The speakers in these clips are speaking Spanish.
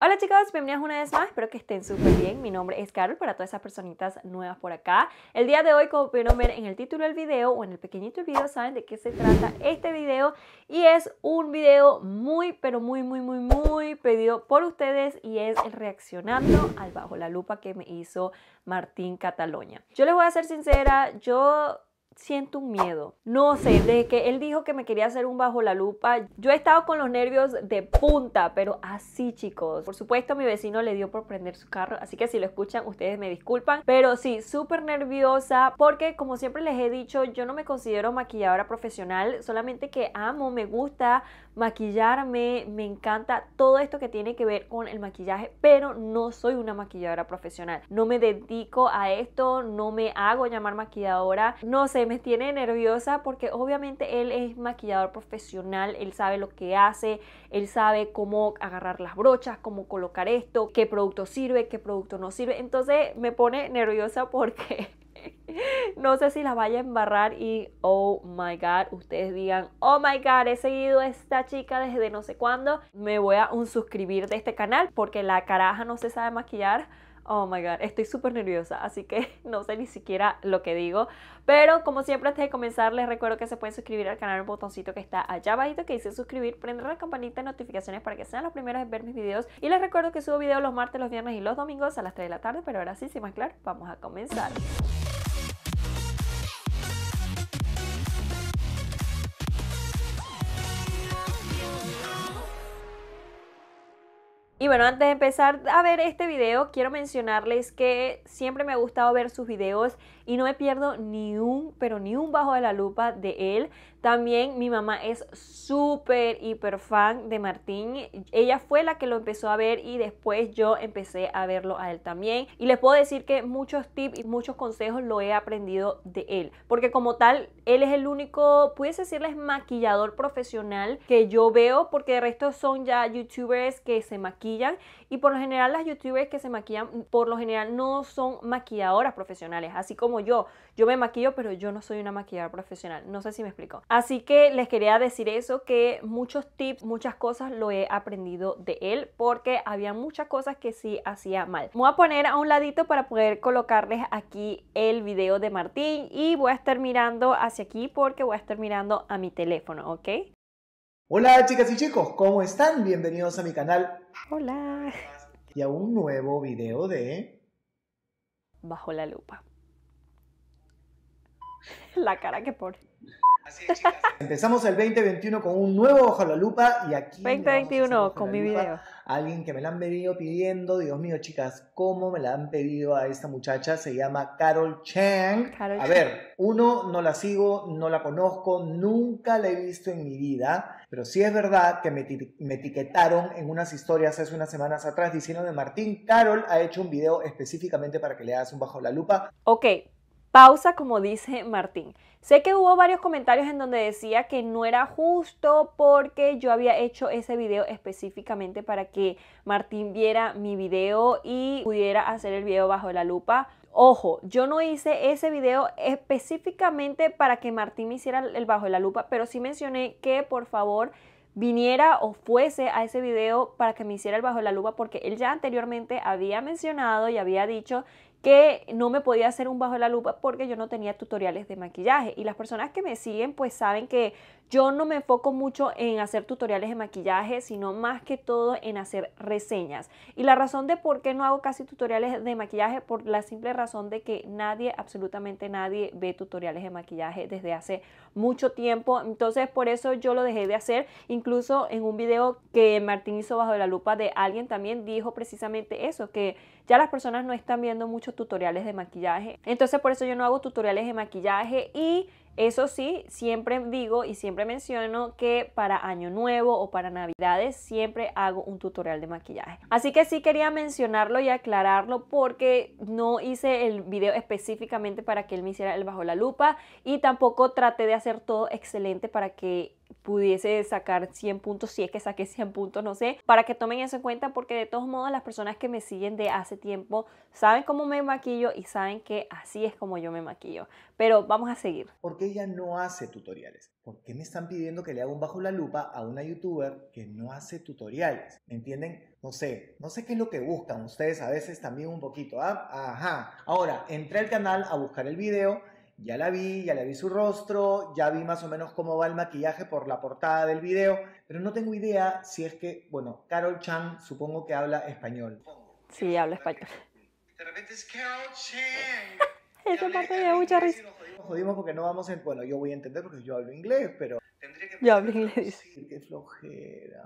Hola chicos, bienvenidos una vez más, espero que estén súper bien. Mi nombre es Carol, para todas esas personitas nuevas por acá. El día de hoy, como pueden ver en el título del video o en el pequeñito del video, saben de qué se trata este video. Y es un video muy, pero muy, muy, muy, muy pedido por ustedes y es reaccionando al Bajo la Lupa que me hizo Martín Cataloña. Yo les voy a ser sincera, yo siento un miedo. No sé, de que él dijo que me quería hacer un bajo la lupa, yo he estado con los nervios de punta, pero así chicos. Por supuesto mi vecino le dio por prender su carro, así que si lo escuchan ustedes me disculpan, pero sí, súper nerviosa porque como siempre les he dicho, yo no me considero maquilladora profesional, solamente que amo, me gusta maquillarme, me encanta todo esto que tiene que ver con el maquillaje, pero no soy una maquilladora profesional. No me dedico a esto, no me hago llamar maquilladora. No sé, me tiene nerviosa porque obviamente él es maquillador profesional, él sabe lo que hace, él sabe cómo agarrar las brochas, cómo colocar esto, qué producto sirve, qué producto no sirve. Entonces me pone nerviosa porque no sé si la vaya a embarrar y oh my god, ustedes digan, oh my god, he seguido a esta chica desde no sé cuándo, me voy a un suscribir de este canal porque la caraja no se sabe maquillar. Oh my god, estoy súper nerviosa, así que no sé ni siquiera lo que digo. Pero como siempre, antes de comenzar, les recuerdo que se pueden suscribir al canal un el botoncito que está allá bajito que dice suscribir, prender la campanita de notificaciones para que sean los primeros en ver mis videos. Y les recuerdo que subo videos los martes, los viernes y los domingos a las 3 de la tarde, pero ahora sí, sin más claro, vamos a comenzar. bueno, antes de empezar a ver este video, quiero mencionarles que siempre me ha gustado ver sus videos y no me pierdo ni un, pero ni un bajo de la lupa de él. También mi mamá es súper, hiper fan de Martín. Ella fue la que lo empezó a ver y después yo empecé a verlo a él también. Y les puedo decir que muchos tips y muchos consejos lo he aprendido de él. Porque como tal, él es el único, pudiese decirles, maquillador profesional que yo veo porque de resto son ya youtubers que se maquillan y por lo general las youtubers que se maquillan, por lo general no son maquilladoras profesionales, así como yo. Yo me maquillo, pero yo no soy una maquilladora profesional. No sé si me explico. Así que les quería decir eso, que muchos tips, muchas cosas lo he aprendido de él, porque había muchas cosas que sí hacía mal. voy a poner a un ladito para poder colocarles aquí el video de Martín y voy a estar mirando hacia aquí porque voy a estar mirando a mi teléfono, ¿ok? Hola chicas y chicos, ¿cómo están? Bienvenidos a mi canal. Hola. Y a un nuevo video de... Bajo la lupa. La cara que pone. Empezamos el 2021 con un nuevo Bajo la Lupa y aquí... 2021 con mi video. Alguien que me la han venido pidiendo, Dios mío, chicas, ¿cómo me la han pedido a esta muchacha? Se llama Carol Chang. a ver, uno, no la sigo, no la conozco, nunca la he visto en mi vida, pero sí es verdad que me, etiquetaron en unas historias hace unas semanas atrás Diciendo de Martín, Carol ha hecho un video específicamente para que le hagas un Bajo la Lupa. Ok, pausa como dice Martín. Sé que hubo varios comentarios en donde decía que no era justo porque yo había hecho ese video específicamente para que Martín viera mi video y pudiera hacer el video bajo la lupa. Ojo, yo no hice ese video específicamente para que Martín me hiciera el bajo la lupa, pero sí mencioné que por favor viniera o fuese a ese video para que me hiciera el bajo la lupa porque él ya anteriormente había mencionado y había dicho que no me podía hacer un bajo de la lupa porque yo no tenía tutoriales de maquillaje. Y las personas que me siguen pues saben que yo no me enfoco mucho en hacer tutoriales de maquillaje, sino más que todo en hacer reseñas. Y la razón de por qué no hago casi tutoriales de maquillaje, por la simple razón de que nadie, absolutamente nadie, ve tutoriales de maquillaje desde hace mucho tiempo. Entonces por eso yo lo dejé de hacer. Incluso en un video que Martín hizo bajo la lupa de alguien también dijo precisamente eso, que ya las personas no están viendo muchos tutoriales de maquillaje. Entonces por eso yo no hago tutoriales de maquillaje y eso sí, siempre digo y siempre menciono que para año nuevo o para navidades siempre hago un tutorial de maquillaje. Así que sí quería mencionarlo y aclararlo porque no hice el video específicamente para que él me hiciera el bajo la lupa y tampoco traté de hacer todo excelente para que pudiese sacar 100 puntos, si es que saqué 100 puntos, no sé, para que tomen eso en cuenta porque de todos modos las personas que me siguen de hace tiempo saben cómo me maquillo y saben que así es como yo me maquillo. Pero vamos a seguir. ¿Por qué ella no hace tutoriales? ¿Por qué me están pidiendo que le haga un bajo la lupa a una youtuber que no hace tutoriales? entienden? No sé, no sé qué es lo que buscan ustedes a veces también un poquito. ¿ah? Ajá. Ahora, entré al canal a buscar el video ya la vi, ya le vi su rostro, ya vi más o menos cómo va el maquillaje por la portada del video, pero no tengo idea si es que, bueno, Carol Chan supongo que habla español. Sí, habla español. De repente es Carol me mucha risa. jodimos porque no vamos en. Bueno, yo voy a entender porque yo hablo inglés, pero. yo hablo inglés. qué flojera.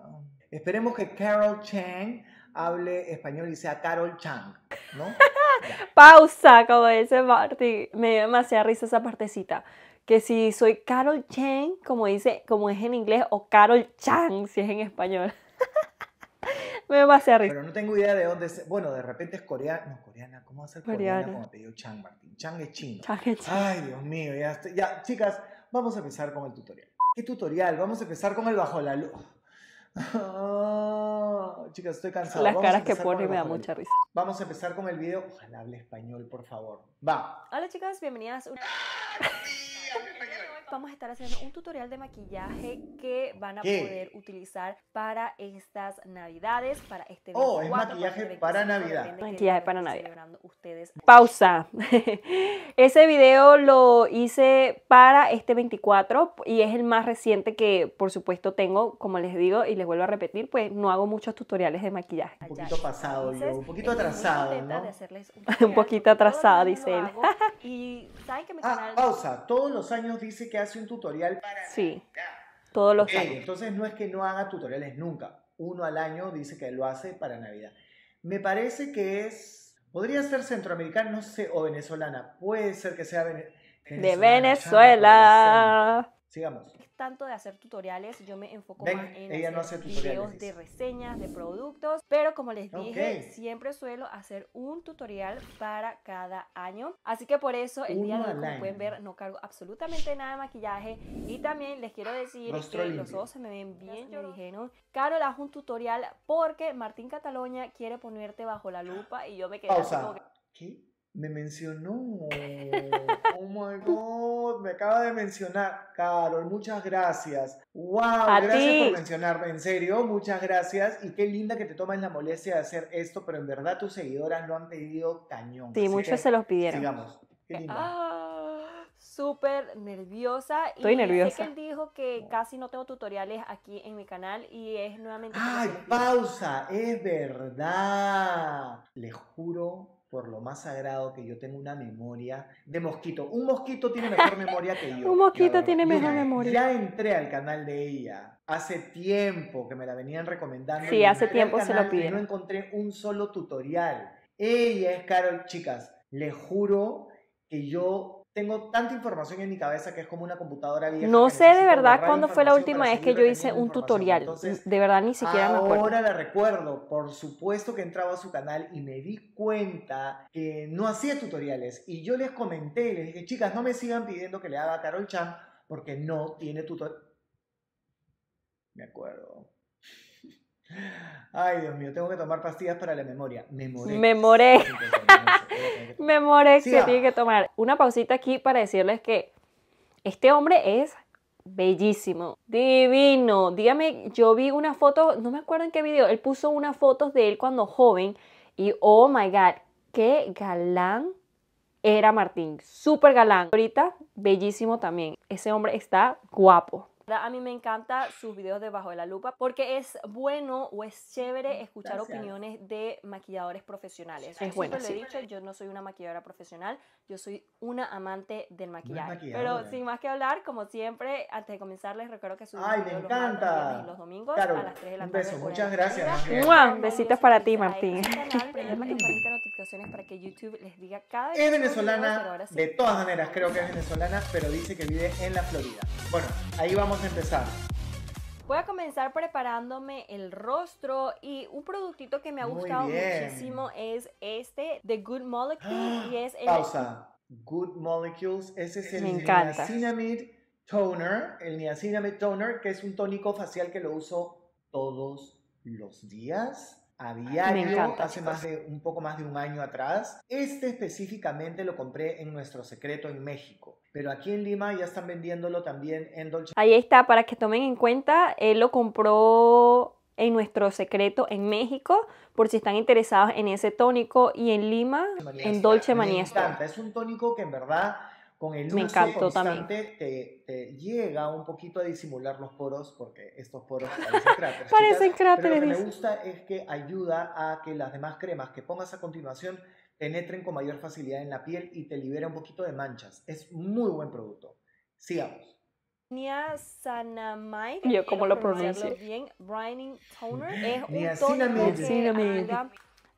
Esperemos que Carol Chang hable español y sea Carol Chang, ¿no? Pausa, como dice Martín. Me dio demasiada risa esa partecita. Que si soy Carol Chang, como dice, como es en inglés, o Carol Chang, si es en español. Me dio demasiada risa. Pero no tengo idea de dónde es. Bueno, de repente es coreana. No, coreana. ¿Cómo va a ser coreana, coreana te digo Chang, Martín? Chang es chino. Chang es chino. Ay, Dios mío. Ya, estoy... ya, chicas, vamos a empezar con el tutorial. ¿Qué tutorial? Vamos a empezar con el bajo la luz. Oh, chicas, estoy cansado. Las caras que pone me da mucha risa. Vamos a empezar con el video. Ojalá hable español, por favor. Va. Hola, chicas, bienvenidas. Vamos a estar haciendo un tutorial de maquillaje que van a poder utilizar para estas navidades, para este 24, Oh, es maquillaje para Navidad. Maquillaje para Navidad. Pausa. Ese video lo hice para este 24 y es el más reciente que por supuesto tengo, como les digo y les vuelvo a repetir, pues no hago muchos tutoriales de maquillaje. Un poquito pasado yo, un poquito atrasado, ¿no? un, poquito atrasado, dice él. y saben que mi ah, pausa. Todos los años dice que hace un tutorial para... Sí. Todos los años. Entonces no es que no haga tutoriales nunca. Uno al año dice que lo hace para Navidad. Me parece que es Podría ser centroamericana, no sé, o venezolana. Puede ser que sea De Venezuela. Sigamos tanto de hacer tutoriales, yo me enfoco más en hacer videos de reseñas de productos, pero como les dije, siempre suelo hacer un tutorial para cada año. Así que por eso el día de hoy, como pueden ver, no cargo absolutamente nada de maquillaje y también les quiero decir que los ojos se me ven bien, me dijeron, Carol, haz un tutorial porque Martín Cataloña quiere ponerte bajo la lupa y yo me quedo Pausa. como me mencionó. Oh my God, me acaba de mencionar. Carol, muchas gracias. Wow, gracias por mencionarme. En serio, muchas gracias. Y qué linda que te tomas la molestia de hacer esto, pero en verdad tus seguidoras lo han pedido cañón. Sí, muchos se los pidieron. Digamos, qué ah, Súper nerviosa. Estoy nerviosa. que él dijo que casi no tengo tutoriales aquí en mi canal y es nuevamente. ¡Ay, pausa! Es verdad. Les juro por lo más sagrado que yo tengo una memoria de mosquito. Un mosquito tiene mejor memoria que yo. Un mosquito tiene mejor memoria. Ya entré al canal de ella. Hace tiempo que me la venían recomendando. Sí, hace tiempo se lo piden. No encontré un solo tutorial. Ella es Carol, chicas. Les juro que yo tengo tanta información en mi cabeza que es como una computadora vieja. No sé de verdad cuándo fue la última vez que yo hice un tutorial. de verdad ni siquiera me acuerdo. Ahora la recuerdo. Por supuesto que entraba a su canal y me di cuenta que no hacía tutoriales. Y yo les comenté, les dije, chicas, no me sigan pidiendo que le haga a Carol Chan porque no tiene tutorial. Me acuerdo. Ay, Dios mío, tengo que tomar pastillas para la memoria. Me Memoré. Memorex que ah. tiene que tomar. Una pausita aquí para decirles que este hombre es bellísimo, divino. Dígame, yo vi una foto, no me acuerdo en qué video, él puso unas fotos de él cuando joven y oh my god, qué galán era Martín, súper galán. Ahorita bellísimo también. Ese hombre está guapo. A mí me encanta sus videos de Bajo de la Lupa porque es bueno o es chévere mm, escuchar opiniones de maquilladores profesionales. Es bueno. he dicho, yo no soy una maquilladora profesional, yo soy una amante del maquillaje. Pero sin más que hablar, como siempre, antes de comenzar les recuerdo que subimos Ay, me los, encanta. los domingos a las 3 de la tarde. Un beso, muchas gracias. Besitos, para ti, Martín. Este notificaciones para que YouTube les diga cada Es venezolana, de todas maneras creo que es venezolana, pero dice que vive en la Florida. Bueno, ahí vamos a empezar? Voy a comenzar preparándome el rostro y un productito que me ha gustado muchísimo es este de Good Molecules ¡Ah! y es el... Pausa. Good Molecules, ese es el niacinamide toner, el niacinamide toner que es un tónico facial que lo uso todos los días a diario, hace más de un poco más de un año atrás. Este específicamente lo compré en nuestro secreto en México pero aquí en Lima ya están vendiéndolo también en Dolce. Ahí está, para que tomen en cuenta, él lo compró en nuestro secreto en México, por si están interesados en ese tónico, y en Lima, en Dolce Maniesta. es un tónico que en verdad con el dulce constante te, te, llega un poquito a disimular los poros, porque estos poros parecen cráteres. parecen cráteres. Pero lo que me gusta es que ayuda a que las demás cremas que pongas a continuación penetren con mayor facilidad en la piel y te libera un poquito de manchas. Es muy buen producto. Sigamos. Niacinamide. Yo cómo lo pronuncio. Bien, brining toner. Es un toner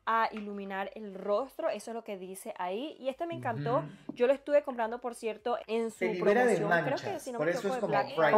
a iluminar el rostro, eso es lo que dice ahí. Y este me encantó, yo lo estuve comprando, por cierto, en su promoción. De Creo que si no eso es como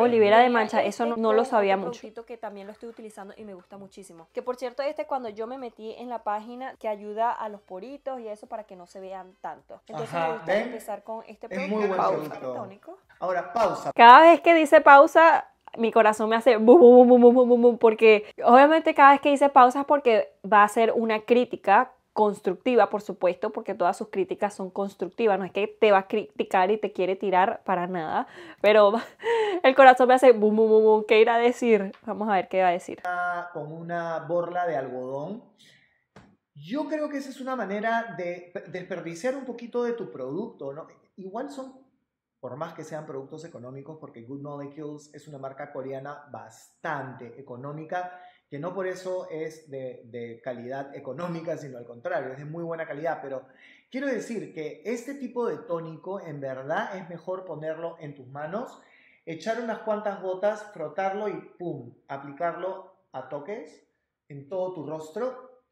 de mancha, eso no, este lo sabía un mucho. que también lo estoy utilizando y me gusta muchísimo. Que por cierto, este cuando yo me metí en la página que ayuda a los poritos y eso para que no se vean tanto. Entonces me gusta empezar con este producto, Ahora, pausa. Cada vez que dice pausa, mi corazón me hace bum, bum, bum, bum, porque obviamente cada vez que hice pausas porque va a ser una crítica constructiva, por supuesto, porque todas sus críticas son constructivas, no es que te va a criticar y te quiere tirar para nada, pero el corazón me hace bum, bum, bum, bum, ¿qué irá a decir? Vamos a ver qué va a decir. Con una borla de algodón. Yo creo que esa es una manera de desperdiciar un poquito de tu producto, ¿no? Igual son por más que sean productos económicos, porque Good Molecules es una marca coreana bastante económica, que no por eso es de, calidad económica, sino al contrario, es de muy buena calidad. Pero quiero decir que este tipo de tónico en verdad es mejor ponerlo en tus manos, echar unas cuantas gotas, frotarlo y ¡pum! aplicarlo a toques en todo tu rostro,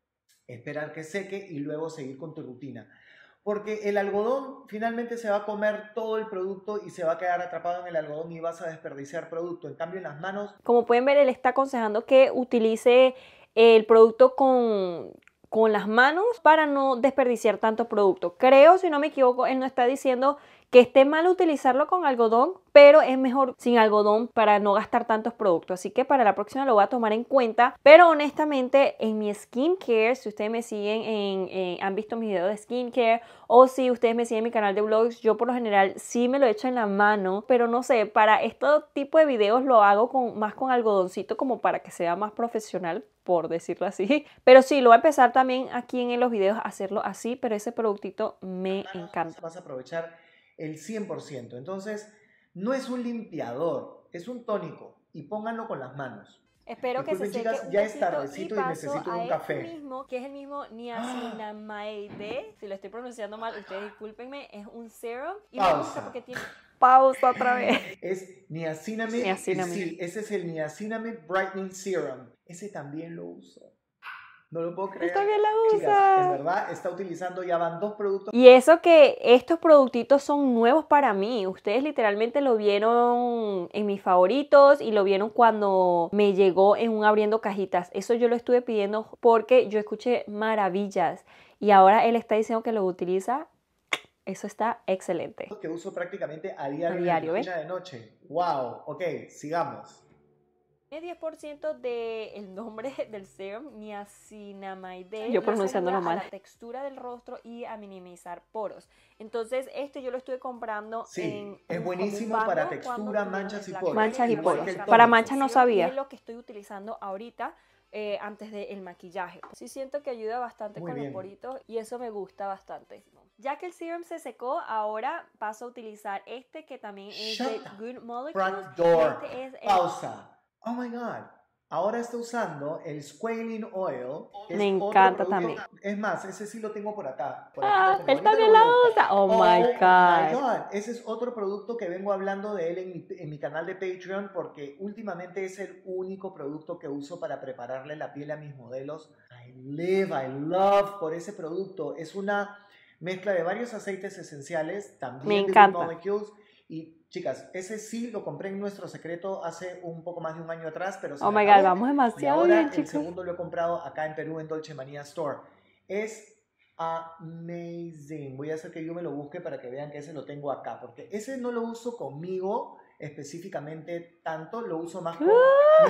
esperar que seque y luego seguir con tu rutina porque el algodón finalmente se va a comer todo el producto y se va a quedar atrapado en el algodón y vas a desperdiciar producto. En cambio, en las manos... Como pueden ver, él está aconsejando que utilice el producto con, las manos para no desperdiciar tanto producto. Creo, si no me equivoco, él no está diciendo que esté mal utilizarlo con algodón, pero es mejor sin algodón para no gastar tantos productos. Así que para la próxima lo voy a tomar en cuenta. Pero honestamente, en mi skincare, si ustedes me siguen en, han visto mis videos de skincare o si ustedes me siguen en mi canal de vlogs, yo por lo general sí me lo echo en la mano, pero no sé, para este tipo de videos lo hago más con algodoncito como para que sea más profesional por decirlo así. Pero sí, lo voy a empezar también aquí en los videos a hacerlo así, pero ese productito me encanta. Vas a aprovechar el 100%. Entonces, no es un limpiador, es un tónico y pónganlo con las manos. Espero que se chicas, seque un ya es tardecito y, necesito un café. Este mismo, que es el mismo niacinamide, ah. si lo estoy pronunciando mal, ustedes discúlpenme, es un serum y me gusta porque tiene Pausa otra vez. Es niacinamide. niacinamide. Sí, ese es el niacinamide brightening serum. Ese también lo uso. No lo puedo creer. la usa. verdad, está utilizando, ya van dos productos. Y eso que estos productitos son nuevos para mí. Ustedes literalmente lo vieron en mis favoritos y lo vieron cuando me llegó en un abriendo cajitas. Eso yo lo estuve pidiendo porque yo escuché maravillas. Y ahora él está diciendo que lo utiliza eso está excelente. Que uso prácticamente a diario, diario de noche. Wow, ok, sigamos. 10% del nombre del serum niacinamide. Yo pronunciándolo mal. la textura del rostro y a minimizar poros. Entonces, este yo lo estoy comprando sí, Es buenísimo para textura, manchas y poros. Manchas y poros. Para manchas no sabía. Es lo que estoy utilizando ahorita. Eh, antes del maquillaje. Sí siento que ayuda bastante con los poritos y eso me gusta bastante. Ya que el serum se secó, ahora paso a utilizar este que también es de Good Molecules. Este es el Pausa oh my God, ahora está usando el squalene oil. Oh, Me encanta también. Es más, ese sí lo tengo por acá. ah, está de la oh, oh, my, God. my, God. Ese es otro producto que vengo hablando de él en mi, canal de Patreon porque últimamente es el único producto que uso para prepararle la piel a mis modelos. I live, I love por ese producto. Es una mezcla de varios aceites esenciales, también Me encanta. molecules Chicas, ese sí lo compré en nuestro secreto hace un poco más de un año atrás, pero... Oh my God, vamos demasiado ahora bien, chicos. El segundo lo he comprado acá en Perú, en Dolce Manía Store. Es amazing. Voy a hacer que yo me lo busque para que vean que ese lo tengo acá, porque ese no lo uso conmigo específicamente tanto, lo uso más con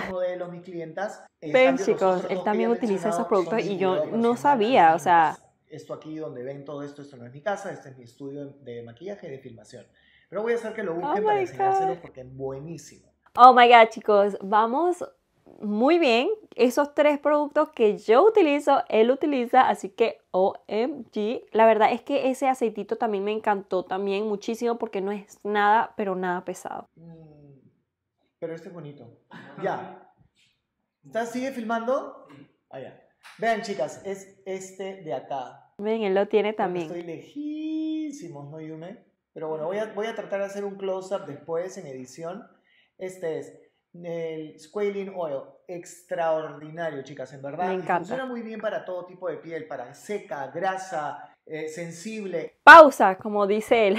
modelo ¡Ah! mis mis clientas. ven, chicos, él también utiliza esos productos y yo no sabía, o sea... Esto aquí donde ven todo esto, esto no es mi casa, este es mi estudio de maquillaje y de filmación. Pero voy a hacer que lo busquen oh para enseñárselo porque es buenísimo. Oh my God, chicos, vamos muy bien. Esos tres productos que yo utilizo, él utiliza, así que OMG. La verdad es que ese aceitito también me encantó también muchísimo porque no es nada, pero nada pesado. Mm, pero este es bonito. Ya. ¿Estás, sigue filmando? Allá. Ah, Vean, chicas, es este de acá. Ven, él lo tiene también. Estoy lejísimos, ¿no, Yume? Pero bueno, voy a, voy a tratar de hacer un close-up después en edición. Este es el Squalene Oil. Extraordinario, chicas, en verdad. Me encanta. Funciona muy bien para todo tipo de piel, para seca, grasa, eh, sensible. Pausa, como dice él.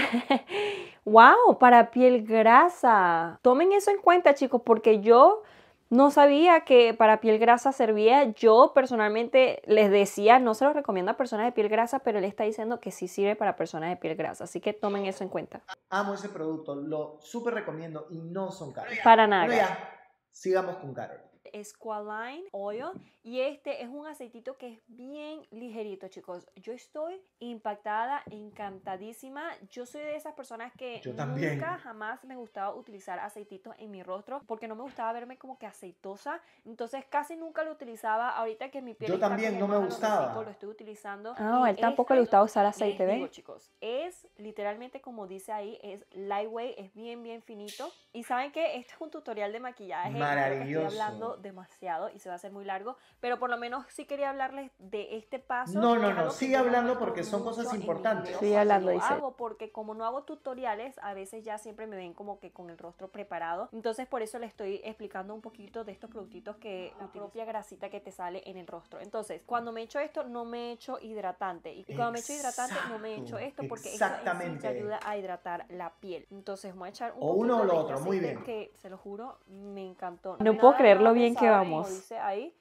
¡Wow! Para piel grasa. Tomen eso en cuenta, chicos, porque yo no sabía que para piel grasa servía. Yo personalmente les decía, no se lo recomiendo a personas de piel grasa, pero él está diciendo que sí sirve para personas de piel grasa. Así que tomen eso en cuenta. Ah, amo ese producto, lo súper recomiendo y no son caros. Para nada. sigamos con Carol. Squaline Oil y este es un aceitito que es bien ligerito, chicos. Yo estoy impactada, encantadísima. Yo soy de esas personas que nunca jamás me gustaba utilizar aceititos en mi rostro porque no me gustaba verme como que aceitosa. Entonces casi nunca lo utilizaba. Ahorita que mi piel Yo también no me gustaba. lo estoy utilizando. Ah, él tampoco le gustaba usar aceite, ¿ven? chicos, es literalmente como dice ahí, es lightweight, es bien bien finito. Y saben que este es un tutorial de maquillaje maravilloso. hablando demasiado y se va a hacer muy largo, pero por lo menos sí quería hablarles de este paso. No, no, no, sigue hablando porque son cosas importantes. Sigue hablando, hago porque como no hago tutoriales, a veces ya siempre me ven como que con el rostro preparado. Entonces por eso Le estoy explicando un poquito de estos productitos que ah, la propia grasita que te sale en el rostro. Entonces, cuando me echo esto, no me echo hidratante. Y cuando me echo hidratante, no me echo esto porque exactamente. te ayuda a hidratar la piel. Entonces, voy a echar o uno o lo otro, muy este bien. Que se lo juro, me encantó. no puedo creerlo bien que vamos. ahí.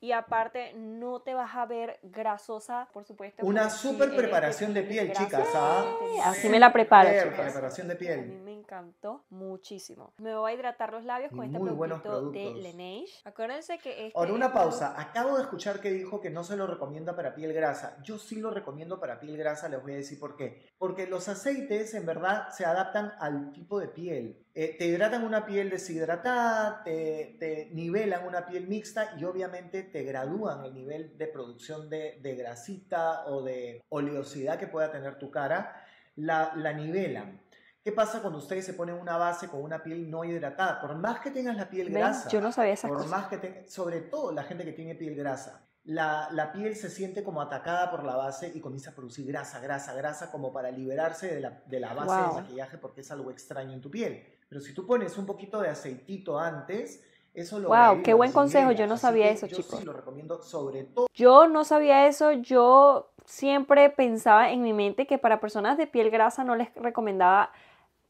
Y aparte, no te vas a ver grasosa, por supuesto. Una super preparación de piel, chicas. ¿ah? así me la preparo. preparación de piel. A mí me encantó muchísimo. Me voy a hidratar los labios con este producto de Laneige. Acuérdense que este Ahora, una pausa. Acabo de escuchar que dijo que no se lo recomienda para piel grasa. Yo sí lo recomiendo para piel grasa, les voy a decir por qué. Porque los aceites, en verdad, se adaptan al tipo de piel. Eh, te hidratan una piel deshidratada, te, nivelan una piel mixta y obviamente te gradúan el nivel de producción de, grasita o de oleosidad que pueda tener tu cara, la, la nivelan. ¿Qué pasa cuando ustedes se ponen una base con una piel no hidratada? Por más que tengas la piel grasa. Yo no sabía sobre todo la gente que tiene piel grasa. La, piel se siente como atacada por la base y comienza a producir grasa, grasa, grasa, como para liberarse de la, base de maquillaje porque es algo extraño en tu piel. Pero si tú pones un poquito de aceitito antes, eso lo Wow, qué buen consejo, yo no sabía eso, yo chicos. lo recomiendo sobre todo. Yo no sabía eso, yo siempre pensaba en mi mente que para personas de piel grasa no les recomendaba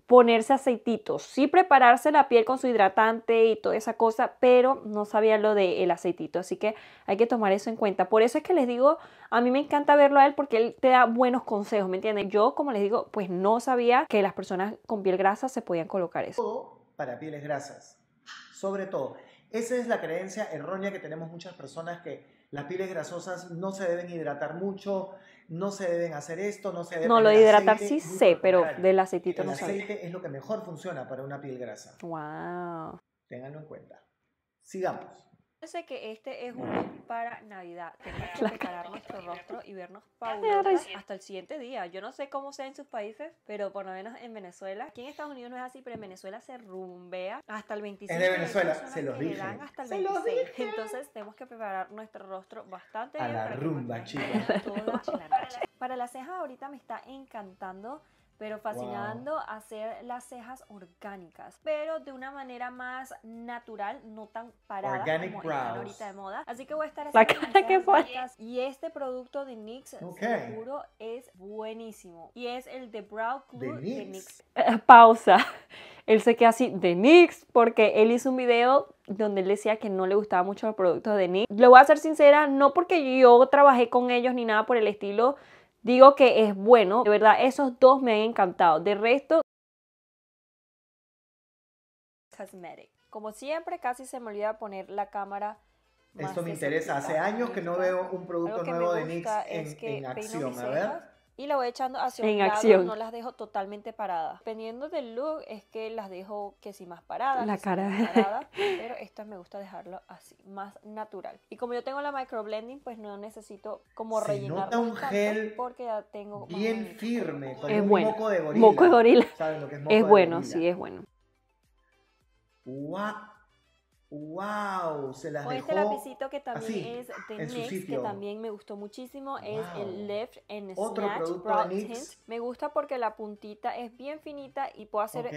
ponerse aceititos. Sí prepararse la piel con su hidratante y toda esa cosa, pero no sabía lo del el aceitito, así que hay que tomar eso en cuenta. Por eso es que les digo, a mí me encanta verlo a él porque él te da buenos consejos, ¿me entienden? Yo, como les digo, pues no sabía que las personas con piel grasa se podían colocar eso. Todo para pieles grasas, sobre todo. Esa es la creencia errónea que tenemos muchas personas que las pieles grasosas no se deben hidratar mucho, no se deben hacer esto, no se deben... No, lo de hidratar sí sé, pero del aceitito no sé. El aceite es lo que mejor funciona para una piel grasa. ¡Wow! Ténganlo en cuenta. Sigamos. Acuérdense que este es un para Navidad. Tenemos que preparar nuestro rostro y vernos fabulosas hasta el siguiente día. Yo no sé cómo sea en sus países, pero por lo menos en Venezuela. Aquí en Estados Unidos no es así, pero en Venezuela se rumbea hasta el 25. de Venezuela, se los Hasta el 26. Entonces tenemos que preparar nuestro rostro bastante A La rumba, chicos. Para las cejas ahorita me está encantando pero fascinando hacer las cejas orgánicas, pero de una manera más natural, no tan parada Organic como de moda. Así que voy a estar haciendo la cara que y este producto de NYX seguro es buenísimo y es el de Brow Glue de, NYX. Eh, pausa. Él se queda así de NYX porque él hizo un video donde él decía que no le gustaba mucho el producto de NYX. Lo voy a ser sincera, no porque yo trabajé con ellos ni nada por el estilo, digo que es bueno. De verdad, esos dos me han encantado. De resto, Cosmetic. Como siempre, casi se me olvida poner la cámara. Esto me interesa. Hace años que no veo un producto nuevo de NYX en, en acción. A ver y la voy echando hacia un Lado, no las dejo totalmente paradas. Dependiendo del look, es que las dejo que si más paradas. La cara. pero esto me gusta dejarlo así, más natural. Y como yo tengo la micro pues no necesito como Se rellenar. Nota un gel porque ya tengo. Bien firme, es un bueno. moco de gorila. es bueno, sí, es bueno. ¡Wow! Se las o este lapicito que también es de NYX, que también me gustó muchísimo, es el Left and Otro Snatch Nix. Tint. Me gusta porque la puntita es bien finita y puedo hacer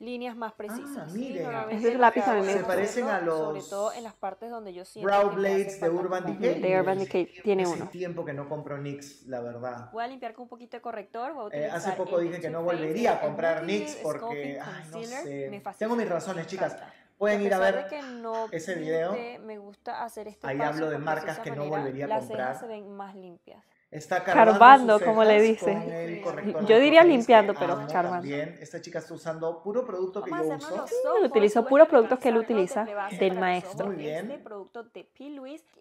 líneas más ah, precisas. Ah, sí, es lápiz a Se parecen a los... Sobre todo en las partes donde yo siento Brow que Blades de Urban Decay. De Urban Decay tiene uno. Hace tiempo que no compro NYX, la verdad. Voy a limpiar con un poquito de corrector. Eh, hace poco dije que no volvería a comprar NYX porque... Ay, no sé. Tengo mis razones, chicas. Pueden ir a ver ese video. Me gusta hacer este Ahí hablo de marcas que no volvería a las comprar. Las cejas se ven más limpias. Está carbando como le dice. Yo diría limpiando, pero pues, Muy Bien, esta chica está usando puro producto que yo uso. Sí, utilizo puros productos que él utiliza del maestro. Muy bien. Este producto de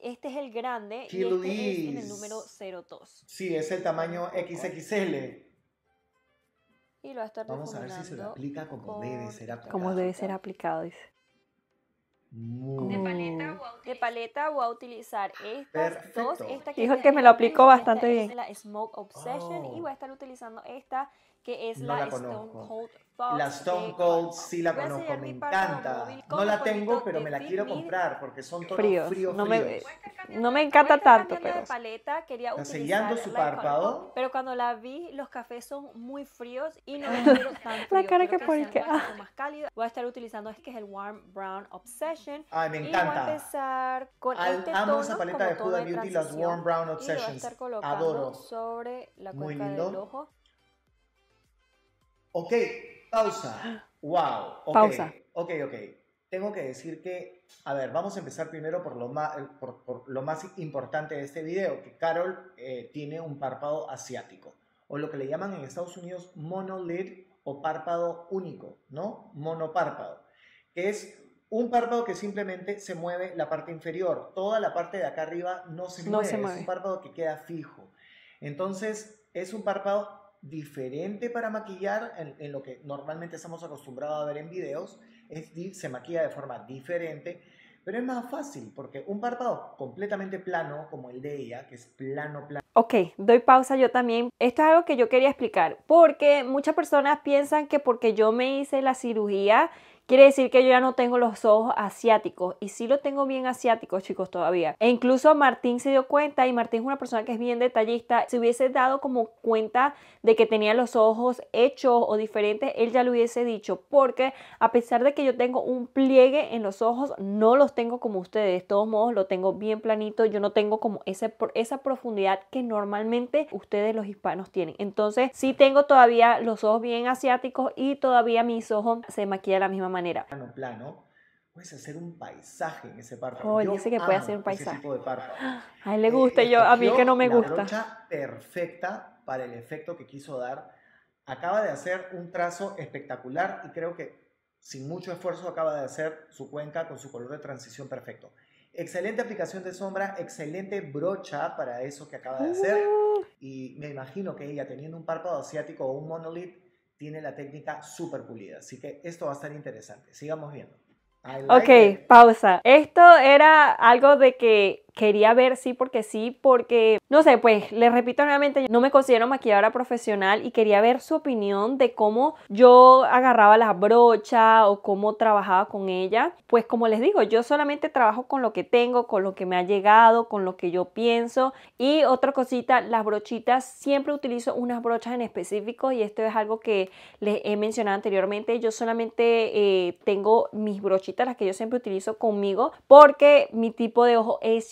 este es el grande y este el número 02. Sí, es el tamaño XXL. Y lo va a estar Vamos a ver si se lo aplica como debe ser aplicado. Como debe ser aplicado, dice de paleta, voy a utilizar, estas dos. Esta que me lo aplicó bastante bien. la Smoke Obsession y oh. voy a estar utilizando esta es no la, Stone Cold Fox. La Stone Cold sí la conozco, me encanta. No la tengo, pero me la quiero comprar porque son fríos. fríos, no, Me, no, me, encanta tanto, pero... De paleta, quería sellando su párpado. pero cuando la vi, los cafés son muy fríos y no me ah, tan frío. La cara que, que porque... Más cálida. Voy a estar utilizando este que es el Warm Brown Obsession. me encanta. Y voy a empezar con Al, este esa paleta de Huda Beauty, las Warm Brown Obsessions. Adoro. sobre la cuenca del ojo. Ok, pausa. Wow. Okay, pausa. Ok, ok. Tengo que decir que, a ver, vamos a empezar primero por lo más, por, lo más importante de este video, que Carol eh, tiene un párpado asiático, o lo que le llaman en Estados Unidos monolid o párpado único, ¿no? Monopárpado, que es un párpado que simplemente se mueve la parte inferior, toda la parte de acá arriba no se no se mueve. es un párpado que queda fijo. Entonces, es un párpado diferente para maquillar en, lo que normalmente estamos acostumbrados a ver en videos. Es, se maquilla de forma diferente, pero es más fácil porque un párpado completamente plano, como el de ella, que es plano, plano. Ok, doy pausa yo también. Esto es algo que yo quería explicar porque muchas personas piensan que porque yo me hice la cirugía Quiere decir que yo ya no tengo los ojos asiáticos y sí lo tengo bien asiáticos, chicos, todavía. E incluso Martín se dio cuenta y Martín es una persona que es bien detallista. Si hubiese dado como cuenta de que tenía los ojos hechos o diferentes, él ya lo hubiese dicho, porque a pesar de que yo tengo un pliegue en los ojos, no los tengo como ustedes. De todos modos, lo tengo bien planito. Yo no tengo como ese, esa profundidad que normalmente ustedes los hispanos tienen. Entonces, sí tengo todavía los ojos bien asiáticos y todavía mis ojos se maquillan de la misma manera manera. Plano, plano, puedes hacer un paisaje en ese párpado. dice que puede hacer un paisaje. A él le gusta, eh, yo, a mí que no me gusta. perfecta para el efecto que quiso dar. Acaba de hacer un trazo espectacular y creo que sin mucho esfuerzo acaba de hacer su cuenca con su color de transición perfecto. Excelente aplicación de sombra, excelente brocha para eso que acaba de hacer. Uh. Y me imagino que ella teniendo un párpado asiático o un monolith tiene la técnica súper pulida. Así que esto va a estar interesante. Sigamos viendo. ok, pausa. Esto era algo de que quería ver sí porque sí, porque, no sé, pues les repito nuevamente, no me considero maquilladora profesional y quería ver su opinión de cómo yo agarraba la brocha o cómo trabajaba con ella. Pues como les digo, yo solamente trabajo con lo que tengo, con lo que me ha llegado, con lo que yo pienso. Y otra cosita, las brochitas, siempre utilizo unas brochas en específico y esto es algo que les he mencionado anteriormente. Yo solamente eh, tengo mis brochitas, las que yo siempre utilizo conmigo, porque mi tipo de ojo es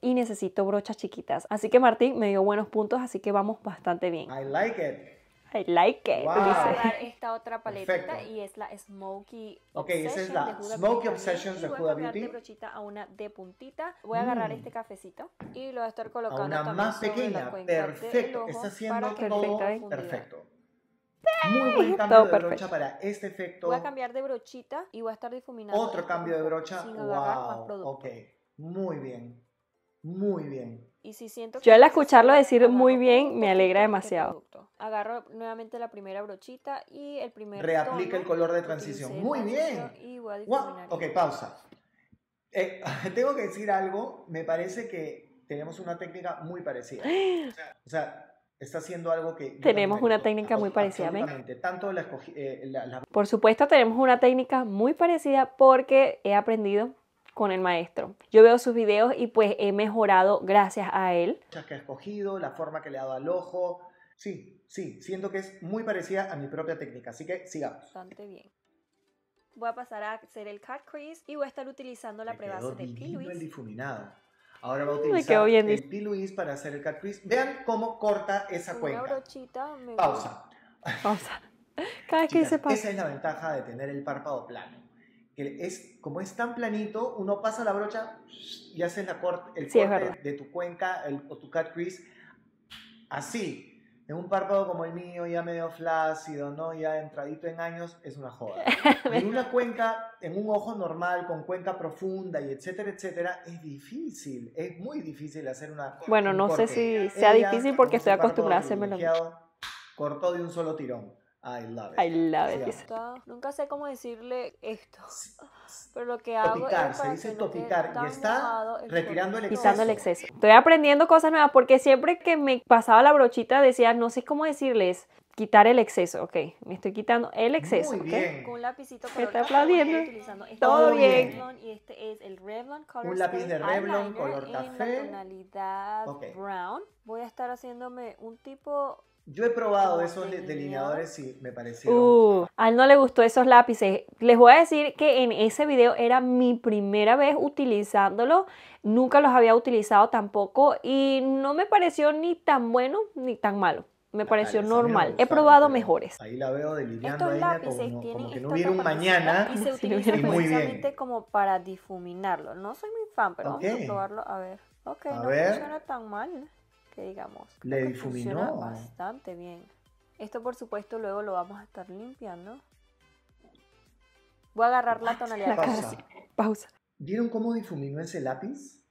y necesito brochas chiquitas. Así que Martín me dio buenos puntos, así que vamos bastante bien. I like it. I like it. Wow. a dar esta otra paleta y es la Smoky okay, Obsession esa es la de Smoky Obsessions de Huda Beauty. Voy a de brochita a una de puntita. Voy a agarrar mm. este cafecito y lo voy a estar colocando a una más pequeña. perfecto. Está haciendo todo perfecto. perfecto. Muy buen cambio de perfecto. brocha para este efecto. Voy a cambiar de brochita y voy a estar difuminando. Otro cambio de brocha. wow. más Ok, muy bien muy bien. Y si siento Yo al escucharlo decir muy bien me alegra demasiado. Agarro nuevamente la primera brochita y el primer Reaplica el color de transición. Muy bien. Ok, pausa. Eh, tengo que decir algo, me parece que tenemos una técnica muy parecida. O sea, está haciendo algo que... Tenemos una técnica muy parecida. Eh, Por supuesto, tenemos una técnica muy parecida porque he aprendido con el maestro. Yo veo sus videos y pues he mejorado gracias a él. Que ha escogido, la forma que le ha dado al ojo. Sí, sí, siento que es muy parecida a mi propia técnica, así que sigamos. Bastante bien. Voy a pasar a hacer el cut crease y voy a estar utilizando la prebase de t Luis. el difuminado. Ahora va a utilizar el t Luis para hacer el cut crease. Vean cómo corta esa Una cuenca. Pausa. Pausa. Cada vez que pausa. Esa es la ventaja de tener el párpado plano es, como es tan planito, uno pasa la brocha y hace la el corte de tu cuenca el, o tu cut crease así. En un párpado como el mío, ya medio flácido, ¿no? Ya entradito en años, es una joda. en una cuenca, en un ojo normal, con cuenca profunda y etcétera, etcétera, es difícil. Es muy difícil hacer una Bueno, no sé si sea difícil porque estoy acostumbrado a hacerme lo Cortó de un solo tirón. I love it. I love it. Nunca sé cómo decirle esto, pero lo que hago es para se que y está retirando el exceso. Quitando el exceso. Estoy aprendiendo cosas nuevas porque siempre que me pasaba la brochita decía, no sé cómo decirles quitar el exceso, ok, me estoy quitando el exceso, Muy Con un lapicito color. Me está aplaudiendo. Este Todo bien. y este es el Revlon Color Un lápiz de Revlon color café. En la tonalidad brown. Voy a estar haciéndome un tipo yo he probado esos delineadores y me parecieron. Uh, a él no le gustó esos lápices. Les voy a decir que en ese video era mi primera vez utilizándolo. Nunca los había utilizado tampoco y no me pareció ni tan bueno ni tan malo. Me pareció normal. He probado mejores. Ahí la veo delineando Estos lápices tienen como, que no mañana. Y se utilizan precisamente como para difuminarlo. No soy muy fan, pero vamos a probarlo a ver. Ok, no funciona tan mal digamos. Le difuminó. Bastante bien. Esto por supuesto luego lo vamos a estar limpiando. Voy a agarrar la tonalidad. pausa. ¿Vieron cómo difuminó ese lápiz?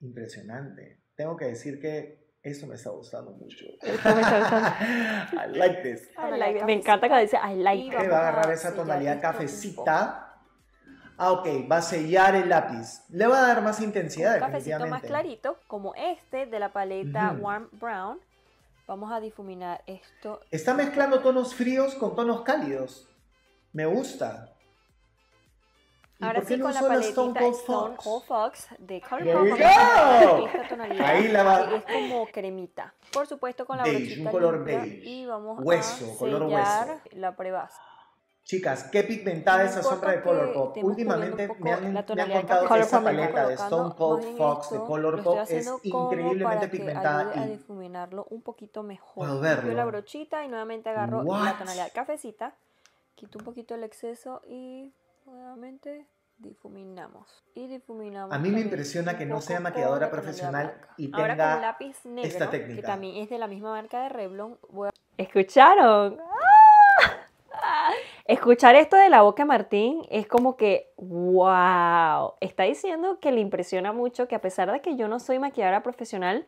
Impresionante. Tengo que decir que eso me está gustando mucho. me I like this. me encanta que dice I like. Que va a agarrar esa tonalidad cafecita Ah, ok, va a sellar el lápiz. Le va a dar más intensidad. Un cafecito más clarito, como este de la paleta Warm Brown. Vamos a difuminar esto. Está mezclando tonos fríos con tonos cálidos. Me gusta. Ahora sí, con la paletita Stone Cold, Stone Cold Fox, de Color Ahí la va. Es como cremita. Por supuesto, con la beige, brochita un color beige. Y vamos hueso, a color hueso. la prebase. Chicas, qué pigmentada esa sombra de Color Pop. Últimamente me han, me han, contado que esa paleta de Stone Cold Fox de Color es increíblemente pigmentada. Y... a difuminarlo un poquito mejor. Puedo verlo. Yo la brochita y nuevamente agarro la tonalidad cafecita, quito un poquito el exceso y nuevamente difuminamos. Y difuminamos. A mí me impresiona que no sea maquilladora profesional y tenga Ahora con lápiz negro, esta técnica. Que también es de la misma marca de Revlon. ¿Escucharon? Escuchar esto de la boca de Martín es como que, wow, está diciendo que le impresiona mucho que a pesar de que yo no soy maquilladora profesional,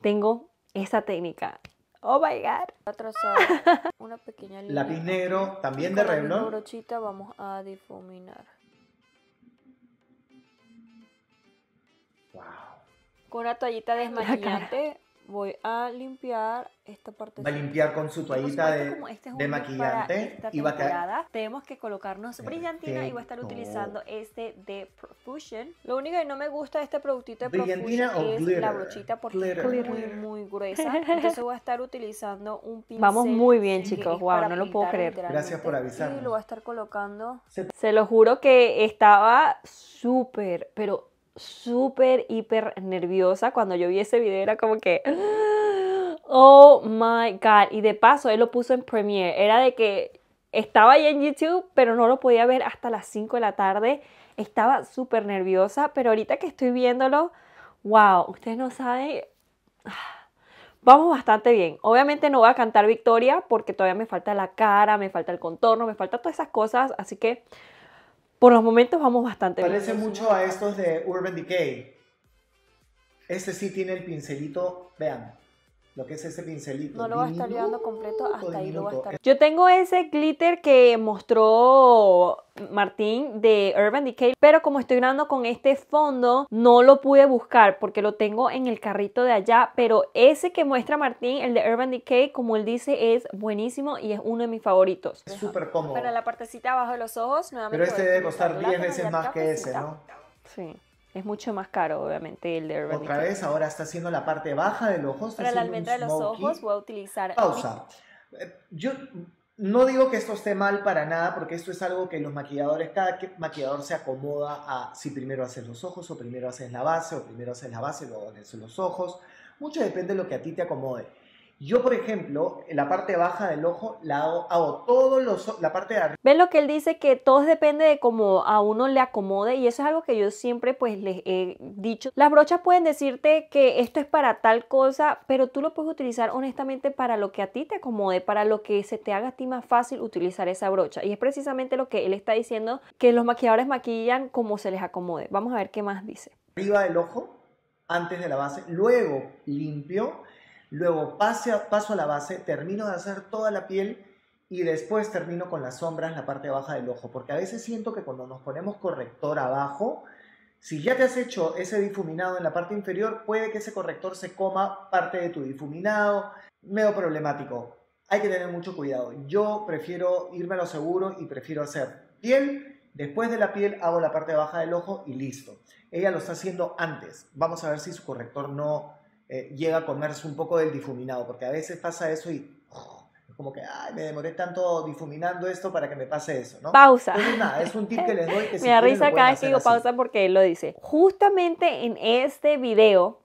tengo esa técnica. Oh my god. una pequeña línea. Lápiz negro, también de Revlon. brochita vamos a difuminar. Wow. Con una toallita desmaquillante voy a limpiar esta parte. Va a limpiar con su toallita de, este de maquillante. y Tenemos que colocarnos brillantina y voy a estar utilizando este de Profusion. Lo único que no me gusta de este productito de Profusion es la brochita porque es muy, muy gruesa. Entonces voy a estar utilizando un pincel. Vamos muy bien, chicos. Wow, no lo puedo creer. Gracias por avisarme. Y lo voy a estar colocando. Se, Se lo juro que estaba súper, pero súper, hiper nerviosa. Cuando yo vi ese video era como que... Oh my god. Y de paso, él lo puso en Premiere. Era de que estaba ahí en YouTube, pero no lo podía ver hasta las 5 de la tarde. Estaba súper nerviosa, pero ahorita que estoy viéndolo, wow, ustedes no saben. Vamos bastante bien. Obviamente no voy a cantar Victoria porque todavía me falta la cara, me falta el contorno, me falta todas esas cosas. Así que por los momentos vamos bastante Parece mucho a estos de Urban Decay. Este sí tiene el pincelito, vean lo que es ese pincelito. No lo va a estar llevando completo, hasta ahí lo va a estar. Yo tengo ese glitter que mostró Martín de Urban Decay, pero como estoy grabando con este fondo, no lo pude buscar porque lo tengo en el carrito de allá, pero ese que muestra Martín, el de Urban Decay, como él dice, es buenísimo y es uno de mis favoritos. Es súper cómodo. Para la partecita abajo de los ojos, nuevamente. Pero este debe costar 10 veces más que ese, ¿no? Sí es mucho más caro, obviamente, el de Urban Otra vez, ahora está haciendo la parte baja del ojo. Para la almendra de los ojos voy a utilizar... Pausa. Eh, yo no digo que esto esté mal para nada, porque esto es algo que los maquilladores, cada maquillador se acomoda a si primero haces los ojos, o primero haces la base, o primero haces la base, luego haces los ojos. Mucho depende de lo que a ti te acomode. Yo, por ejemplo, en la parte baja del ojo la hago, hago todo los, la parte de arriba. ¿Ven lo que él dice? Que todo depende de cómo a uno le acomode y eso es algo que yo siempre pues les he dicho. Las brochas pueden decirte que esto es para tal cosa, pero tú lo puedes utilizar honestamente para lo que a ti te acomode, para lo que se te haga a ti más fácil utilizar esa brocha. Y es precisamente lo que él está diciendo, que los maquilladores maquillan como se les acomode. Vamos a ver qué más dice. Arriba del ojo, antes de la base, luego limpio Luego paso a la base, termino de hacer toda la piel y después termino con las sombras la parte baja del ojo, porque a veces siento que cuando nos ponemos corrector abajo, si ya te has hecho ese difuminado en la parte inferior, puede que ese corrector se coma parte de tu difuminado, medio problemático. Hay que tener mucho cuidado. Yo prefiero irme a lo seguro y prefiero hacer piel, después de la piel hago la parte baja del ojo y listo. Ella lo está haciendo antes. Vamos a ver si su corrector no eh, llega a comerse un poco del difuminado, porque a veces pasa eso y oh, como que ay, me demoré tanto difuminando esto para que me pase eso, ¿no? Pausa. es un tip que les doy que Me da risa cada vez que digo pausa porque él lo dice. Justamente en este video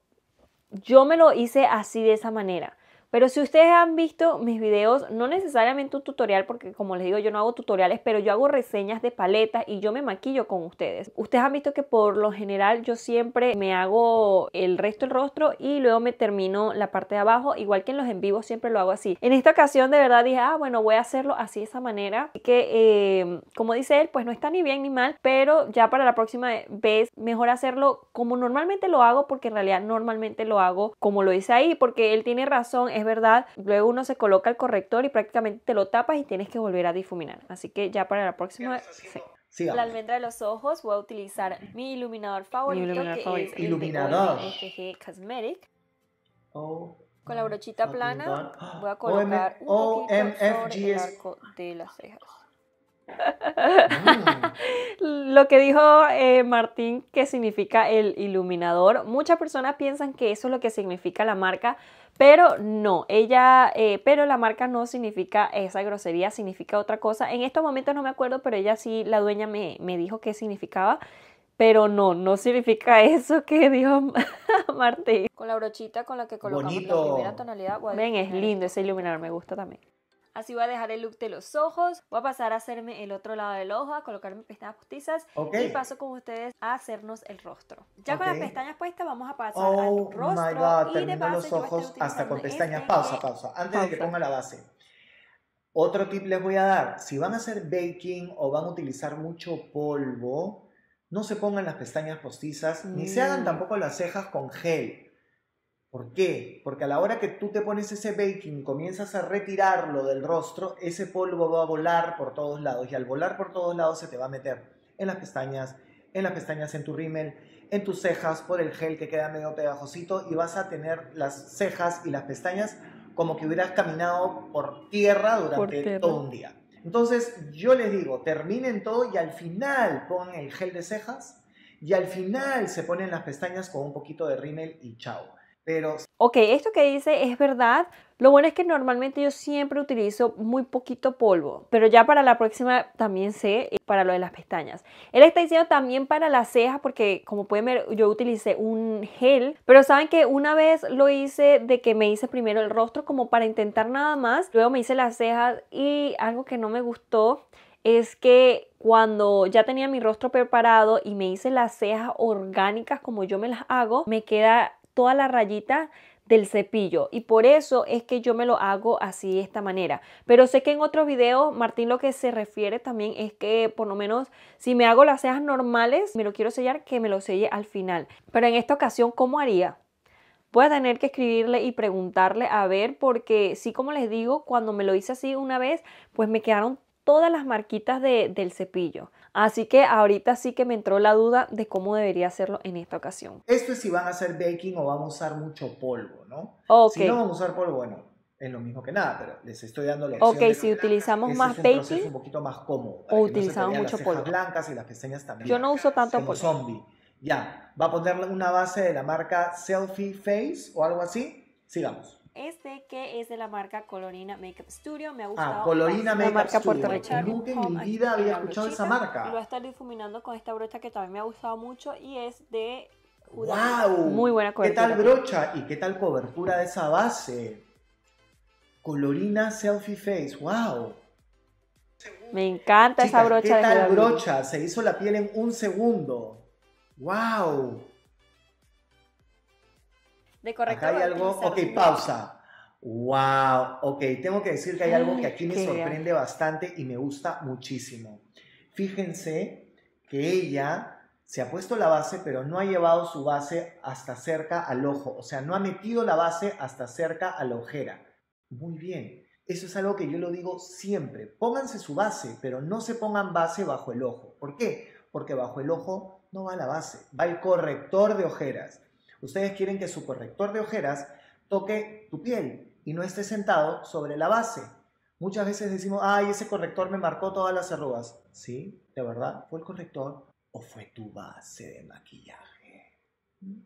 yo me lo hice así de esa manera. Pero si ustedes han visto mis videos, no necesariamente un tutorial, porque como les digo, yo no hago tutoriales, pero yo hago reseñas de paletas y yo me maquillo con ustedes. Ustedes han visto que por lo general yo siempre me hago el resto del rostro y luego me termino la parte de abajo, igual que en los en vivo siempre lo hago así. En esta ocasión de verdad dije, ah, bueno, voy a hacerlo así de esa manera. que, em, como dice él, pues no está ni bien ni mal, pero ya para la próxima vez mejor hacerlo como normalmente lo hago, porque en realidad normalmente lo hago como lo hice ahí, porque él tiene razón, es verdad. Luego uno se coloca el corrector y prácticamente te lo tapas y tienes que volver a difuminar. Así que ya para la próxima... Sí. La almendra de los ojos voy a utilizar mi iluminador favorito, mi iluminador que es Cosmetic. Oh. Con la brochita plana voy a colocar un poquito el arco de las cejas. Mm. Lo que dijo eh, Martín que significa el iluminador, muchas personas piensan que eso es lo que significa la marca, pero no, ella, eh, pero la marca no significa esa grosería, significa otra cosa. En estos momentos no me acuerdo, pero ella sí, la dueña me, dijo qué significaba. Pero no, no significa eso que dijo Martín. Con la brochita con la que colocamos la primera tonalidad. Ven, es lindo ese iluminar me gusta también. Así voy a dejar el look de los ojos, voy a pasar a hacerme el otro lado del ojo, a colocarme pestañas postizas y paso con ustedes a hacernos el rostro. Ya con las pestañas puestas vamos a pasar oh al rostro y de los ojos hasta con este pestañas. pausa, pausa. Antes de que ponga la base. Otro tip les voy a dar, si van a hacer baking o van a utilizar mucho polvo, no se pongan las pestañas postizas, ni se hagan mm. tampoco las cejas con gel ¿Por qué? Porque a la hora que tú te pones ese baking, comienzas a retirarlo del rostro, ese polvo va a volar por todos lados y al volar por todos lados se te va a meter en las pestañas, en las pestañas, en tu rímel, en tus cejas, por el gel que queda medio pegajosito y vas a tener las cejas y las pestañas como que hubieras caminado por tierra durante todo un día. Entonces yo les digo, terminen todo y al final pongan el gel de cejas y al final se ponen las pestañas con un poquito de rímel y chao. Pero... Ok, esto que dice es verdad. Lo bueno es que normalmente yo siempre utilizo muy poquito polvo, pero ya para la próxima también sé eh, para lo de las pestañas. Él está diciendo también para las cejas porque como pueden ver yo utilicé un gel, pero saben que una vez lo hice de que me hice primero el rostro como para intentar nada más, luego me hice las cejas y algo que no me gustó es que cuando ya tenía mi rostro preparado y me hice las cejas orgánicas como yo me las hago, me queda toda la rayita del cepillo y por eso es que yo me lo hago así de esta manera pero sé que en Otro video, Martín lo que se refiere también es que por lo menos si me hago las cejas normales me lo quiero sellar que me lo selle al final pero en esta ocasión ¿cómo haría? voy a tener que escribirle y preguntarle a ver porque sí como les digo cuando me lo hice así una vez pues me quedaron todas las marquitas de, del cepillo. Así que ahorita sí que me entró la duda de cómo debería hacerlo en esta ocasión. Esto es si van a hacer baking o van a usar mucho polvo, ¿no? Si no vamos a usar polvo, bueno, es lo mismo que nada, pero les estoy dando la opción. Ok, si utilizamos más baking. Es un poquito más cómodo. O utilizamos mucho las polvo. blancas y las pestañas también. Yo no uso tanto polvo. zombie. Ya, va a ponerle una base de la marca Selfie Face o algo así. Sigamos este que es de la marca Colorina Makeup Studio. Me ha ah, gustado. Ah, Colorina Makeup marca Studio. Nunca en mi vida había escuchado esa marca. Lo a estar difuminando con esta brocha que también me ha gustado mucho y es de ¡Wow! Muy buena cobertura. ¿Qué tal brocha y qué tal cobertura de esa base? Colorina Selfie Face. ¡Wow! Me encanta esa brocha. ¿Qué tal brocha? Se hizo la piel en un segundo. ¡Wow! de hay algo, ok, pausa. Wow, ok, tengo que decir que hay algo que aquí me sorprende bastante y me gusta muchísimo. Fíjense que ella se ha puesto la base, pero no ha llevado su base hasta cerca al ojo, o sea, no ha metido la base hasta cerca a la ojera. Muy bien, eso es algo que yo lo digo siempre, pónganse su base, pero no se pongan base bajo el ojo. ¿Por qué? Porque bajo el ojo no va la base, va el corrector de ojeras. Ustedes quieren que su corrector de ojeras toque tu piel y no esté sentado sobre la base. Muchas veces decimos, ay, ese corrector me marcó todas las arrugas. Sí, de verdad, fue el corrector o fue tu base de maquillaje. ¿Mm?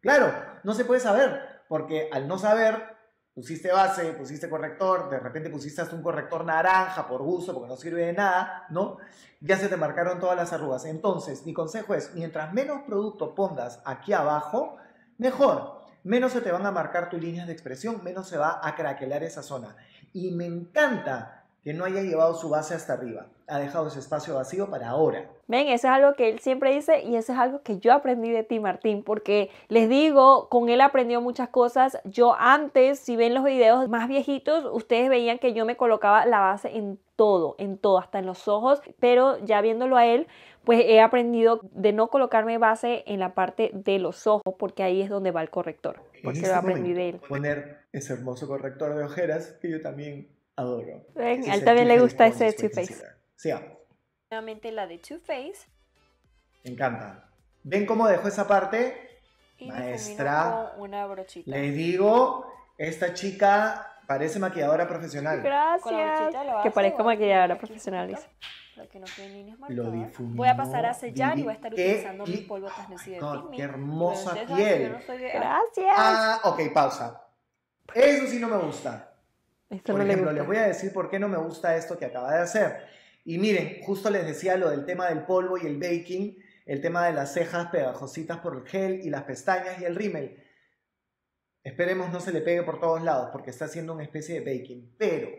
Claro, no se puede saber, porque al no saber pusiste base, pusiste corrector, de repente pusiste un corrector naranja por gusto, porque no sirve de nada, ¿no? Ya se te marcaron todas las arrugas. Entonces, mi consejo es, mientras menos producto pongas aquí abajo, mejor. Menos se te van a marcar tus líneas de expresión, menos se va a craquelar esa zona. Y me encanta que no haya llevado su base hasta arriba. Ha dejado ese espacio vacío para ahora. Ven, eso es algo que él siempre dice y eso es algo que yo aprendí de ti, Martín, porque les digo, con él aprendió muchas cosas. Yo antes, si ven los videos más viejitos, ustedes veían que yo me colocaba la base en todo, en todo, hasta en los ojos, pero ya viéndolo a él, pues he aprendido de no colocarme base en la parte de los ojos, porque ahí es donde va el corrector, porque lo este aprendí de él. Poner ese hermoso corrector de ojeras que yo también adoro. Ven, a él también le gusta ese Two Face. Sí. Nuevamente la de Two Face. Me encanta. ¿Ven cómo dejó esa parte? Maestra. Una brochita. Le digo, esta chica parece maquilladora profesional. Gracias. Que parezco maquilladora profesional. Lo que no Voy a pasar a sellar y voy a estar utilizando mis polvos translúcidos. Ah, ¡Qué hermosa piel! Gracias. Ah, ok, pausa. Eso sí no me gusta. Por ejemplo, les voy a decir por qué no me gusta esto que acaba de hacer. Y miren, justo les decía lo del tema del polvo y el baking, el tema de las cejas pegajositas por el gel y las pestañas y el rímel. Esperemos no se le pegue por todos lados porque está haciendo una especie de baking. Pero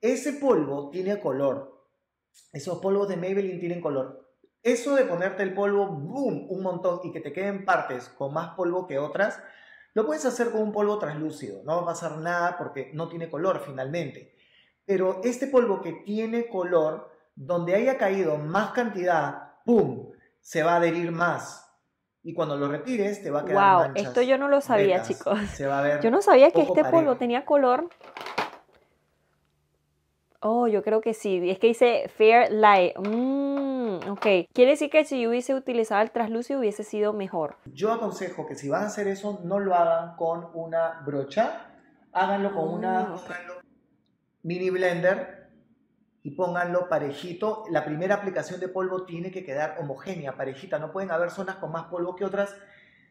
ese polvo tiene color. Esos polvos de Maybelline tienen color. Eso de ponerte el polvo, boom, un montón y que te queden partes con más polvo que otras, lo puedes hacer con un polvo translúcido, no va a pasar nada porque no tiene color finalmente. Pero este polvo que tiene color, donde haya caído más cantidad, ¡pum! se va a adherir más. Y cuando lo retires te va a quedar Wow, esto yo no lo sabía, chicos. Yo no sabía que este polvo tenía color. Oh, yo creo que sí. Es que dice Fair Light. Mm, ok. Quiere decir que si yo hubiese utilizado el traslúcido hubiese sido mejor. Yo aconsejo que si van a hacer eso, no lo hagan con una brocha. Háganlo con mm, una mini blender y pónganlo parejito. La primera aplicación de polvo tiene que quedar homogénea, parejita. No pueden haber zonas con más polvo que otras,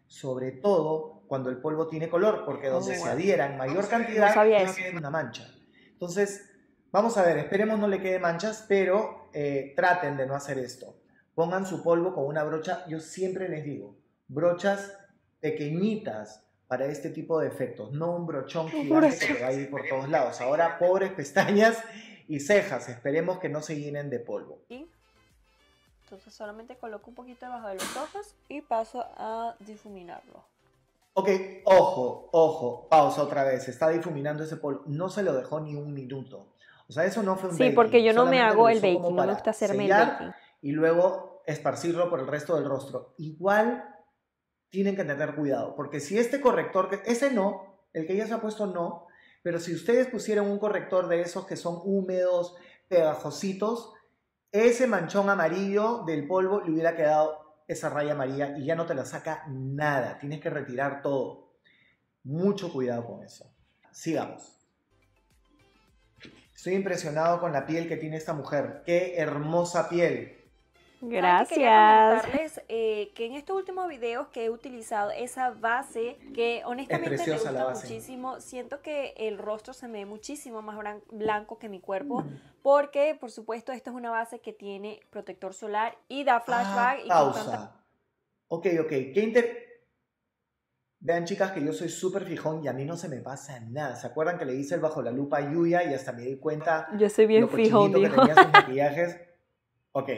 sobre todo cuando el polvo tiene color, porque oh, donde se adhiera en mayor cantidad, no una mancha. Entonces, Vamos a ver, esperemos no le quede manchas, pero eh, traten de no hacer esto. Pongan su polvo con una brocha, yo siempre les digo, brochas pequeñitas para este tipo de efectos, no un brochón que va a ir por todos lados. Ahora, pobres pestañas y cejas, esperemos que no se llenen de polvo. Entonces solamente coloco un poquito debajo de los ojos y paso a difuminarlo. Ok, ojo, ojo, pausa otra vez, está difuminando ese polvo, no se lo dejó ni un minuto. O sea, eso no fue Sí, porque yo no me hago el baking, no me gusta hacerme el Y luego esparcirlo por el resto del rostro. Igual tienen que tener cuidado, porque si este corrector, ese no, el que ya se ha puesto no, pero si ustedes pusieran un corrector de esos que son húmedos, pegajositos, ese manchón amarillo del polvo le hubiera quedado esa raya amarilla y ya no te la saca nada, tienes que retirar todo. Mucho cuidado con eso. Sigamos. Estoy impresionado con la piel que tiene esta mujer. Qué hermosa piel. Gracias. Que eh, que en estos últimos videos que he utilizado esa base que honestamente me gusta muchísimo. Siento que el rostro se me ve muchísimo más blanco que mi cuerpo mm. porque, por supuesto, esta es una base que tiene protector solar y da flashback. Ah, pausa. Ok, ok. ¿Qué, inter... Vean, chicas, que yo soy súper fijón y a mí no se me pasa nada. ¿Se acuerdan que le hice el bajo la lupa a Yuya y hasta me di cuenta? Yo soy bien lo fijón, que tenía sus maquillajes? Ok.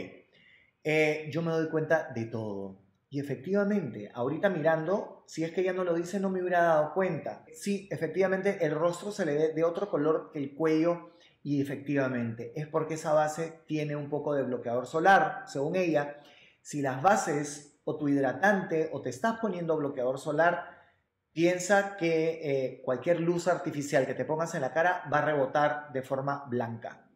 Eh, yo me doy cuenta de todo. Y efectivamente, ahorita mirando, si es que ella no lo dice, no me hubiera dado cuenta. Sí, efectivamente, el rostro se le ve de otro color que el cuello. Y efectivamente, es porque esa base tiene un poco de bloqueador solar, según ella. Si las bases o tu hidratante o te estás poniendo bloqueador solar, Piensa que eh, cualquier luz artificial que te pongas en la cara va a rebotar de forma blanca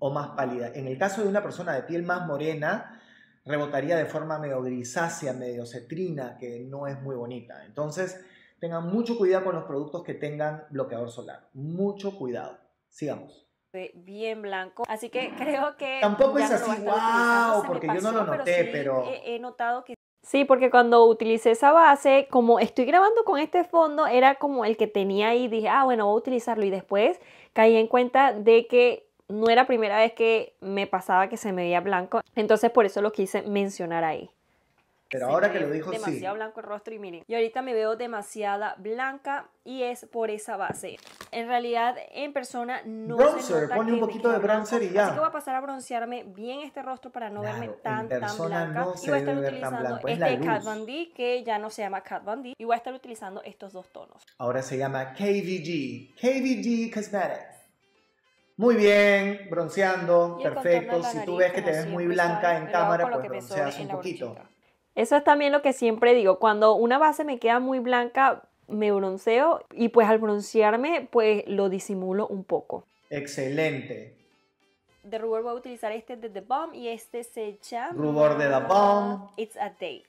o más pálida. En el caso de una persona de piel más morena, rebotaría de forma medio grisácea, medio cetrina, que no es muy bonita. Entonces, tengan mucho cuidado con los productos que tengan bloqueador solar. Mucho cuidado. Sigamos. Bien blanco, así que creo que... Tampoco es así, wow, porque yo no lo noté, pero... he notado que Sí, porque cuando utilicé esa base, como estoy grabando con este fondo, era como el que tenía ahí, dije, ah, bueno, voy a utilizarlo. Y después caí en cuenta de que no era primera vez que me pasaba que se me veía blanco, entonces por eso lo quise mencionar ahí. Pero ahora que lo dijo, demasiado Demasiado blanco el rostro y miren. Y ahorita me veo demasiada blanca y es por esa base. En realidad, en persona no Bronzer, pone un poquito de bronzer y ya. Así que voy a pasar a broncearme bien este rostro para no verme tan, tan blanca. y voy a estar utilizando este Kat Von que ya no se llama Kat Von Y voy a estar utilizando estos dos tonos. Ahora se llama KVG. KVG Cosmetics. Muy bien, bronceando, perfecto. Si tú ves que te ves muy blanca en cámara, pues bronceas un poquito. Eso es también lo que siempre digo, cuando una base me queda muy blanca, me bronceo y pues al broncearme pues lo disimulo un poco. Excelente. De rubor voy a utilizar este de The Bomb y este se llama... Rubor de The Bomb. It's a Date.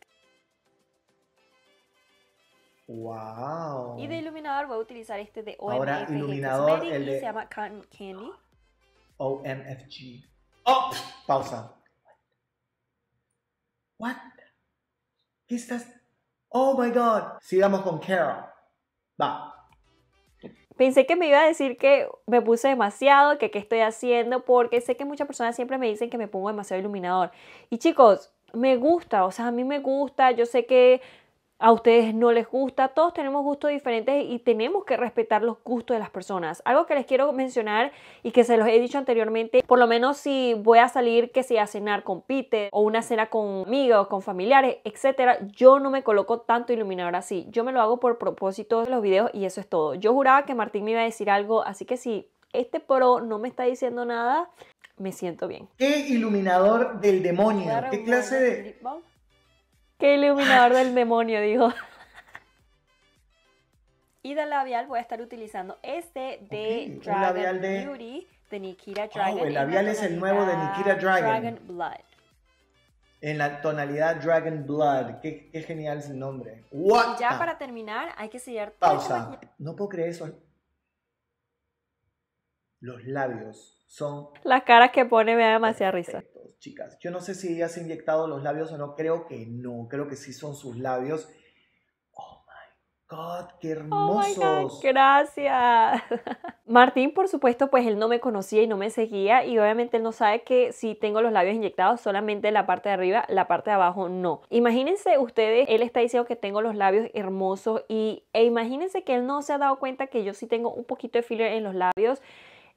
Wow. Y de iluminador voy a utilizar este de OMG. Ahora este iluminador de... se llama Candy. OMFG. Oh, pausa. What? Oh my God. Sigamos con Carol. Va. Pensé que me iba a decir que me puse demasiado, que qué estoy haciendo, porque sé que muchas personas siempre me dicen que me pongo demasiado iluminador. Y chicos, me gusta, o sea, a mí me gusta, yo sé que a ustedes no les gusta, todos tenemos gustos diferentes y tenemos que respetar los gustos de las personas. Algo que les quiero mencionar y que se los he dicho anteriormente, por lo menos si voy a salir que sea a cenar con Peter o una cena con amigos, con familiares, etcétera, yo no me coloco tanto iluminador así. Yo me lo hago por propósito de los videos y eso es todo. Yo juraba que Martín me iba a decir algo, así que si este pro no me está diciendo nada, me siento bien. ¿Qué iluminador del demonio? ¿Qué clase de Qué iluminador del demonio, dijo. Y del labial voy a estar utilizando este de Dragon de... Beauty de Nikita oh, Dragon. Oh, el labial es el nuevo de Nikita Dragon. Dragon Blood. En la tonalidad Dragon Blood. Qué, qué genial es el nombre. y ya para terminar, hay que sellar Pausa. No puedo creer eso. Los labios son. Las caras que pone me da demasiada risa chicas. Yo no sé si has inyectado los labios o no, creo que no, creo que sí son sus labios. Oh my God, qué oh hermosos. Oh gracias. Martín, por supuesto, pues él no me conocía y no me seguía y obviamente él no sabe que si tengo los labios inyectados solamente la parte de arriba, la parte de abajo no. Imagínense ustedes, él está diciendo que tengo los labios hermosos y e imagínense que él no se ha dado cuenta que yo sí tengo un poquito de filler en los labios.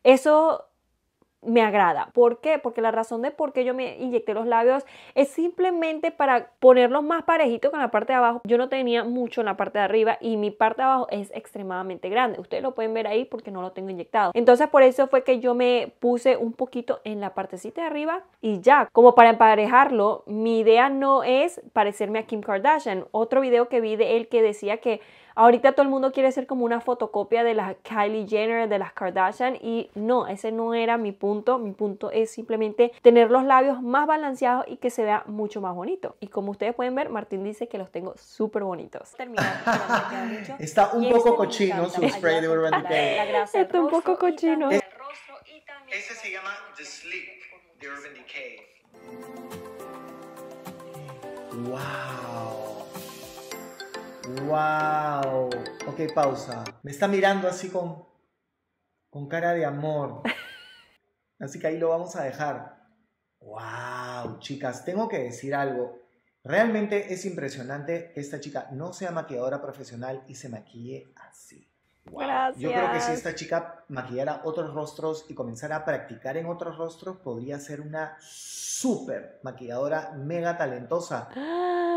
Eso me agrada. ¿Por qué? Porque la razón de por qué yo me inyecté los labios es simplemente para ponerlos más parejitos con la parte de abajo. Yo no tenía mucho en la parte de arriba y mi parte de abajo es extremadamente grande. Ustedes lo pueden ver ahí porque no lo tengo inyectado. Entonces por eso fue que yo me puse un poquito en la partecita de arriba y ya, como para emparejarlo, mi idea no es parecerme a Kim Kardashian. Otro video que vi de él que decía que Ahorita todo el mundo quiere ser como una fotocopia de las Kylie Jenner, de las Kardashian y no, ese no era mi punto. Mi punto es simplemente tener los labios más balanceados y que se vea mucho más bonito. Y como ustedes pueden ver, Martín dice que los tengo súper bonitos. Está un poco este cochino su spray de Urban Decay. Está un poco cochino. ese se llama The Sleep de Urban Decay. Wow. ¡Wow! Ok, pausa. Me está mirando así con, con cara de amor. Así que ahí lo vamos a dejar. ¡Wow! Chicas, tengo que decir algo. Realmente es impresionante que esta chica no sea maquilladora profesional y se maquille así. Gracias. Yo creo que si esta chica maquillara otros rostros y comenzara a practicar en otros rostros, podría ser una súper maquilladora mega talentosa. ¡Ah!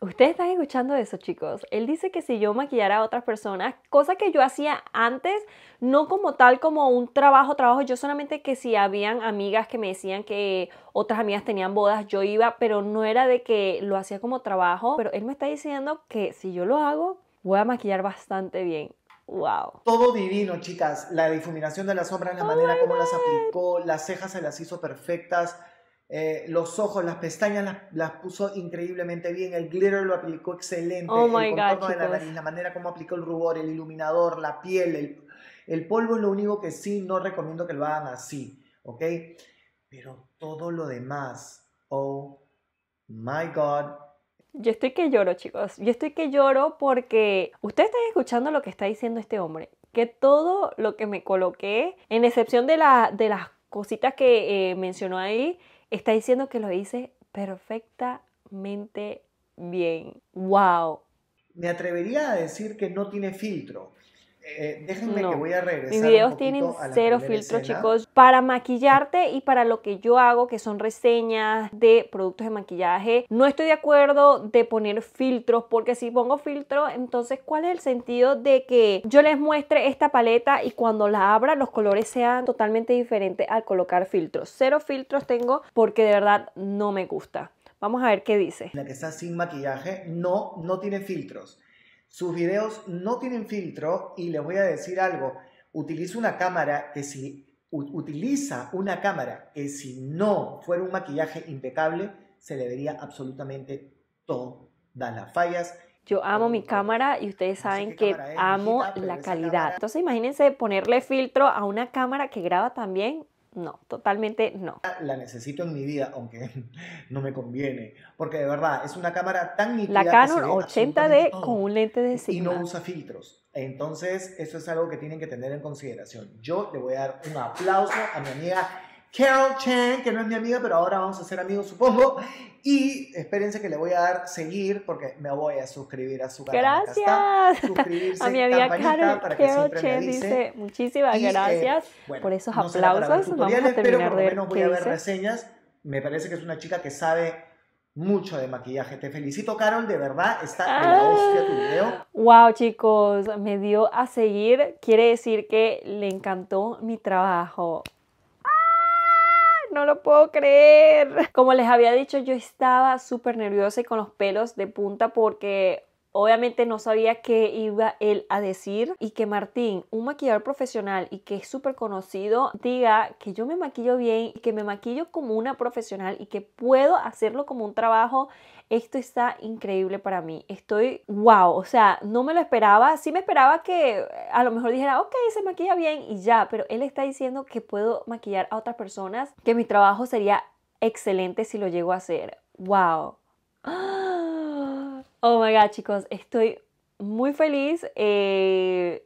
Ustedes están escuchando eso, chicos. Él dice que si yo maquillara a otras personas, cosa que yo hacía antes, no como tal, como un trabajo, trabajo, yo solamente que si habían amigas que me decían que otras amigas tenían bodas, yo iba, pero no era de que lo hacía como trabajo. Pero él me está diciendo que si yo lo hago, voy a maquillar bastante bien. Wow. Todo divino, chicas. La difuminación de las sombras, la oh manera como las aplicó, las cejas se las hizo perfectas, eh, los ojos, las pestañas las, puso increíblemente bien, el glitter lo aplicó excelente, oh el contorno de la la manera como aplicó el rubor, el iluminador, la piel, el, polvo es lo único que sí no recomiendo que lo hagan así, ¿ok? Pero todo lo demás, oh my God. Yo estoy que lloro, chicos. Yo estoy que lloro porque ustedes están escuchando lo que está diciendo este hombre. Que todo lo que me coloqué, en excepción de, la, de las cositas que eh, mencionó ahí, está diciendo que lo hice perfectamente bien. ¡Wow! Me atrevería a decir que no tiene filtro. Eh, déjenme que voy a regresar. Mis videos tienen cero filtros, chicos. Para maquillarte y para lo que yo hago, que son reseñas de productos de maquillaje, no estoy de acuerdo de poner filtros, porque si pongo filtro, entonces, ¿cuál es el sentido de que yo les muestre esta paleta y cuando la abra, los colores sean totalmente diferentes al colocar filtros? Cero filtros tengo porque de verdad no me gusta. Vamos a ver qué dice. La que está sin maquillaje no, no tiene filtros. Sus videos no tienen filtro y les voy a decir algo, utiliza una cámara que si utiliza una cámara que si no fuera un maquillaje impecable, se le vería absolutamente todas las fallas. Yo amo mi cámara y ustedes saben que amo la calidad. Entonces imagínense ponerle filtro a una cámara que graba también no, totalmente no. La necesito en mi vida, aunque no me conviene, porque de verdad es una cámara tan nítida. La Canon 80D con un lente de sigma. Y no usa filtros. Entonces, eso es algo que tienen que tener en consideración. Yo le voy a dar un aplauso a mi amiga Carol Chen, que no es mi amiga, pero ahora vamos a ser amigos, supongo. Y espérense que le voy a dar seguir porque me voy a suscribir a su canal. Gracias. Suscribirse, a mi amiga Carol, que Carol dice muchísimas eh, gracias por esos aplausos. No vamos a terminar pero por lo menos voy a ver reseñas. Me parece que es una chica que sabe mucho de maquillaje. Te felicito, Carol, de verdad, está en la ah. hostia tu video. Wow, chicos, me dio a seguir. Quiere decir que le encantó mi trabajo no lo puedo creer. Como les había dicho, yo estaba súper nerviosa y con los pelos de punta porque Obviamente no sabía qué iba él a decir y que Martín, un maquillador profesional y que es súper conocido, diga que yo me maquillo bien y que me maquillo como una profesional y que puedo hacerlo como un trabajo. Esto está increíble para mí. Estoy wow, o sea, no me lo esperaba. Sí me esperaba que eh, a lo mejor dijera, ok, se maquilla bien y ya, pero él está diciendo que puedo maquillar a otras personas, que mi trabajo sería excelente si lo llego a hacer. Wow. ¡Ah! Oh my god, chicos, estoy muy feliz. Eh,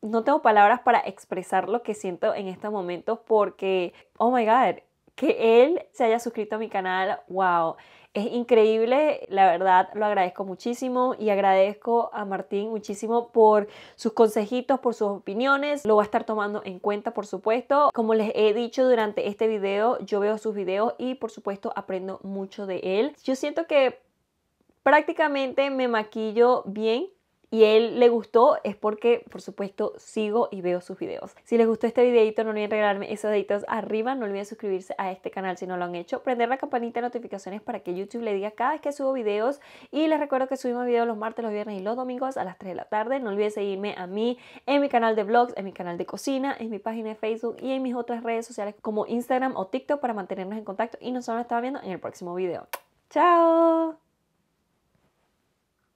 no tengo palabras para expresar lo que siento en estos momentos porque, oh my god, que él se haya suscrito a mi canal, wow, es increíble, la verdad lo agradezco muchísimo y agradezco a Martín muchísimo por sus consejitos, por sus opiniones, lo va a estar tomando en cuenta por supuesto. Como les he dicho durante este video, yo veo sus videos y por supuesto aprendo mucho de él. Yo siento que prácticamente me maquillo bien y él le gustó es porque, por supuesto, sigo y veo sus videos. Si les gustó este videito, no olviden regalarme esos deditos arriba. No olviden suscribirse a este canal si no lo han hecho. Prender la campanita de notificaciones para que YouTube le diga cada vez que subo videos. Y les recuerdo que subimos videos los martes, los viernes y los domingos a las 3 de la tarde. No olviden seguirme a mí en mi canal de vlogs, en mi canal de cocina, en mi página de Facebook y en mis otras redes sociales como Instagram o TikTok para mantenernos en contacto. Y nos vemos viendo en el próximo video. ¡Chao!